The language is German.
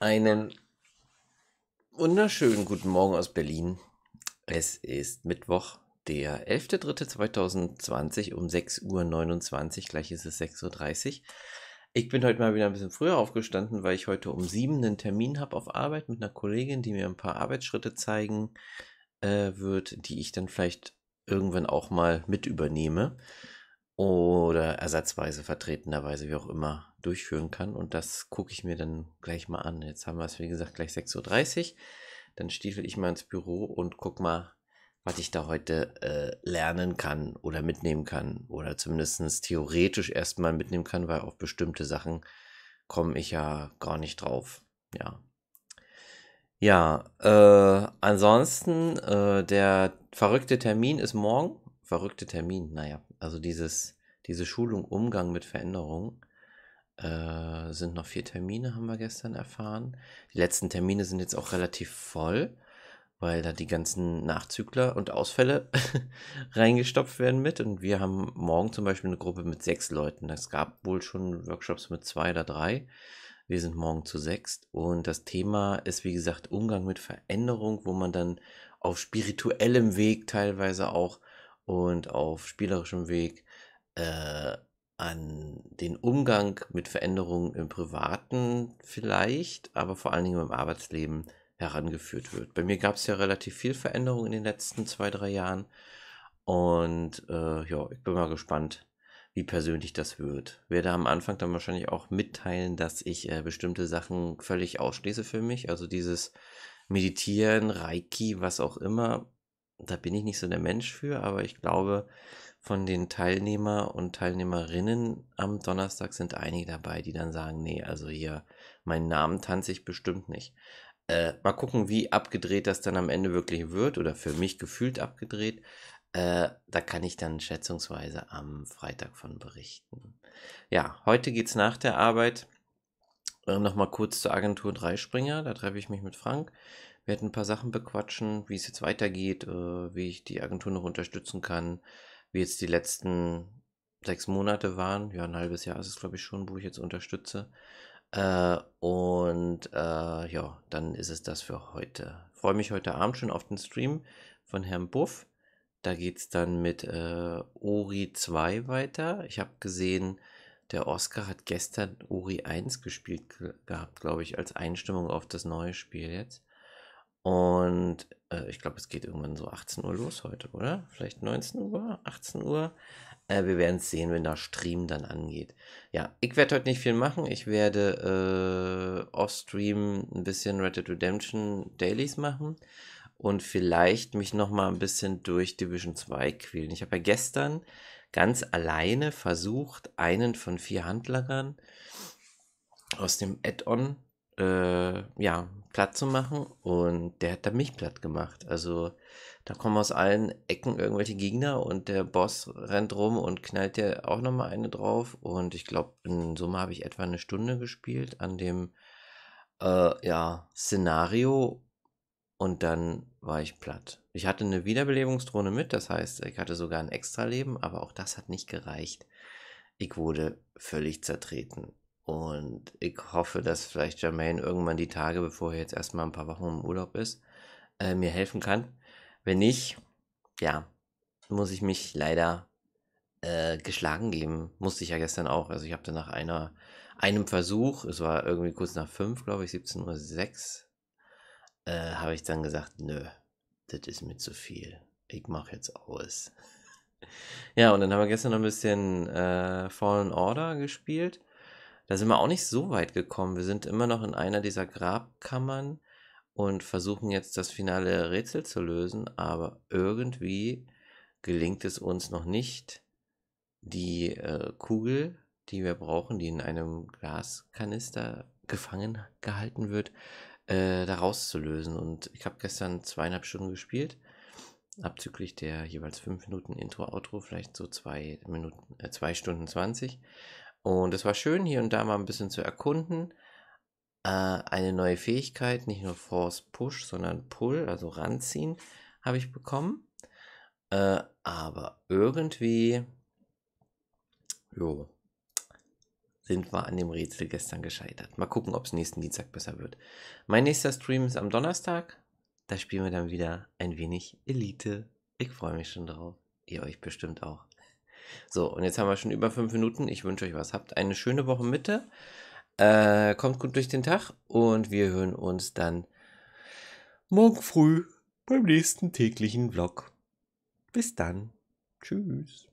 Einen wunderschönen guten Morgen aus Berlin. Es ist Mittwoch, der 11.03.2020 um 6.29 Uhr, gleich ist es 6.30 Uhr. Ich bin heute mal wieder ein bisschen früher aufgestanden, weil ich heute um 7 einen Termin habe auf Arbeit mit einer Kollegin, die mir ein paar Arbeitsschritte zeigen äh, wird, die ich dann vielleicht irgendwann auch mal mit übernehme oder ersatzweise, vertretenderweise, wie auch immer durchführen kann. Und das gucke ich mir dann gleich mal an. Jetzt haben wir es, wie gesagt, gleich 6.30 Uhr. Dann stiefel ich mal ins Büro und guck mal, was ich da heute äh, lernen kann oder mitnehmen kann. Oder zumindest theoretisch erstmal mitnehmen kann, weil auf bestimmte Sachen komme ich ja gar nicht drauf. Ja. Ja, äh, ansonsten, äh, der verrückte Termin ist morgen. Verrückte Termin, naja, also dieses, diese Schulung Umgang mit Veränderungen äh, sind noch vier Termine, haben wir gestern erfahren. Die letzten Termine sind jetzt auch relativ voll, weil da die ganzen Nachzügler und Ausfälle reingestopft werden mit. Und wir haben morgen zum Beispiel eine Gruppe mit sechs Leuten. Es gab wohl schon Workshops mit zwei oder drei. Wir sind morgen zu sechs. und das Thema ist, wie gesagt, Umgang mit Veränderung, wo man dann auf spirituellem Weg teilweise auch und auf spielerischem Weg äh, an den Umgang mit Veränderungen im Privaten vielleicht, aber vor allen Dingen im Arbeitsleben herangeführt wird. Bei mir gab es ja relativ viel Veränderung in den letzten zwei, drei Jahren. Und äh, ja, ich bin mal gespannt, wie persönlich das wird. Werde am Anfang dann wahrscheinlich auch mitteilen, dass ich äh, bestimmte Sachen völlig ausschließe für mich. Also dieses Meditieren, Reiki, was auch immer, da bin ich nicht so der Mensch für, aber ich glaube, von den Teilnehmer und Teilnehmerinnen am Donnerstag sind einige dabei, die dann sagen, nee, also hier, meinen Namen tanze ich bestimmt nicht. Äh, mal gucken, wie abgedreht das dann am Ende wirklich wird oder für mich gefühlt abgedreht. Äh, da kann ich dann schätzungsweise am Freitag von berichten. Ja, heute geht's nach der Arbeit. Äh, Nochmal kurz zur Agentur Dreispringer. Da treffe ich mich mit Frank werde ein paar Sachen bequatschen, wie es jetzt weitergeht, äh, wie ich die Agentur noch unterstützen kann, wie jetzt die letzten sechs Monate waren. Ja, ein halbes Jahr ist es, glaube ich, schon, wo ich jetzt unterstütze. Äh, und äh, ja, dann ist es das für heute. Freue mich heute Abend schon auf den Stream von Herrn Buff. Da geht es dann mit äh, Ori 2 weiter. Ich habe gesehen, der Oscar hat gestern Ori 1 gespielt ge gehabt, glaube ich, als Einstimmung auf das neue Spiel jetzt. Und äh, ich glaube, es geht irgendwann so 18 Uhr los heute, oder? Vielleicht 19 Uhr, 18 Uhr. Äh, wir werden es sehen, wenn der Stream dann angeht. Ja, ich werde heute nicht viel machen. Ich werde äh, off-stream ein bisschen Red Dead Redemption Dailies machen und vielleicht mich nochmal ein bisschen durch Division 2 quälen. Ich habe ja gestern ganz alleine versucht, einen von vier Handlangern aus dem Add-on äh, ja, platt zu machen und der hat da mich platt gemacht. Also da kommen aus allen Ecken irgendwelche Gegner und der Boss rennt rum und knallt dir auch nochmal eine drauf. Und ich glaube, in Summe habe ich etwa eine Stunde gespielt an dem äh, ja, Szenario und dann war ich platt. Ich hatte eine Wiederbelebungsdrohne mit, das heißt, ich hatte sogar ein Extra-Leben, aber auch das hat nicht gereicht. Ich wurde völlig zertreten. Und ich hoffe, dass vielleicht Jermaine irgendwann die Tage, bevor er jetzt erstmal ein paar Wochen im Urlaub ist, äh, mir helfen kann. Wenn nicht, ja, muss ich mich leider äh, geschlagen geben. Musste ich ja gestern auch. Also ich habe dann nach einer, einem Versuch, es war irgendwie kurz nach fünf, glaube ich, 17.06 Uhr, äh, habe ich dann gesagt, nö, das ist mir zu viel. Ich mache jetzt aus. ja, und dann haben wir gestern noch ein bisschen äh, Fallen Order gespielt da sind wir auch nicht so weit gekommen. Wir sind immer noch in einer dieser Grabkammern und versuchen jetzt das finale Rätsel zu lösen, aber irgendwie gelingt es uns noch nicht, die äh, Kugel, die wir brauchen, die in einem Glaskanister gefangen gehalten wird, äh, da rauszulösen. Und ich habe gestern zweieinhalb Stunden gespielt, abzüglich der jeweils fünf Minuten Intro-Outro, vielleicht so zwei Minuten, äh, zwei Stunden zwanzig. Und es war schön, hier und da mal ein bisschen zu erkunden. Äh, eine neue Fähigkeit, nicht nur Force Push, sondern Pull, also ranziehen, habe ich bekommen. Äh, aber irgendwie, jo, sind wir an dem Rätsel gestern gescheitert. Mal gucken, ob es nächsten Dienstag besser wird. Mein nächster Stream ist am Donnerstag. Da spielen wir dann wieder ein wenig Elite. Ich freue mich schon drauf. Ihr euch bestimmt auch. So, und jetzt haben wir schon über fünf Minuten. Ich wünsche euch was. Habt eine schöne Woche Mitte. Äh, kommt gut durch den Tag und wir hören uns dann morgen früh beim nächsten täglichen Vlog. Bis dann. Tschüss.